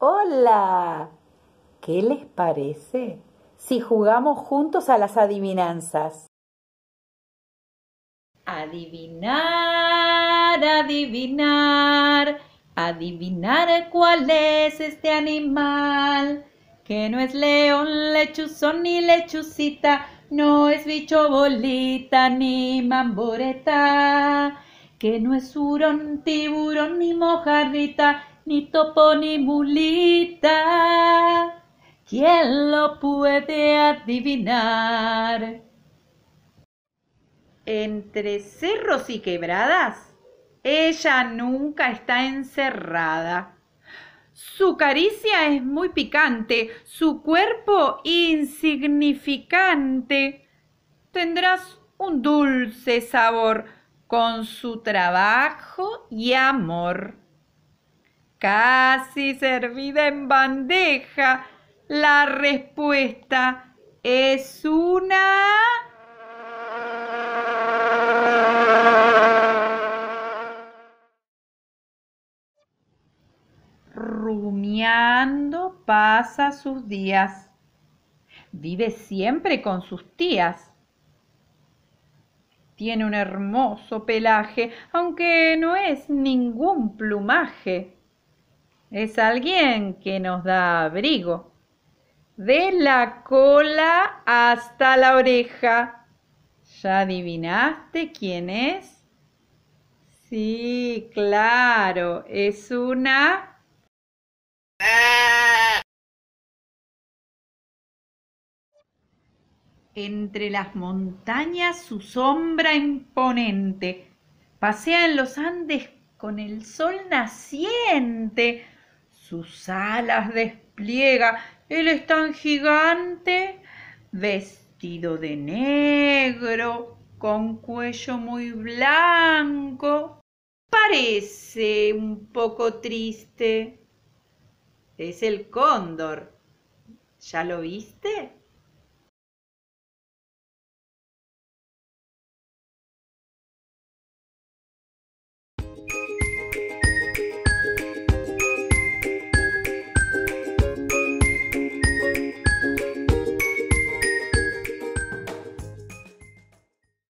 Hola. ¿Qué les parece si jugamos juntos a las adivinanzas? Adivinar, adivinar, adivinar cuál es este animal, que no es león, lechuzón ni lechucita, no es bicho bolita ni mamboreta, que no es hurón, tiburón ni mojarrita, ni topo ni mulita. ¿Quién lo puede adivinar? Entre cerros y quebradas, ella nunca está encerrada. Su caricia es muy picante, su cuerpo insignificante. Tendrás un dulce sabor con su trabajo y amor casi servida en bandeja, la respuesta es una... Rumiando pasa sus días. Vive siempre con sus tías. Tiene un hermoso pelaje, aunque no es ningún plumaje es alguien que nos da abrigo. De la cola hasta la oreja. ¿Ya adivinaste quién es? Sí, claro, es una... Entre las montañas su sombra imponente. Pasea en los Andes con el sol naciente sus alas despliega, él es tan gigante, vestido de negro, con cuello muy blanco, parece un poco triste. Es el cóndor. ¿Ya lo viste?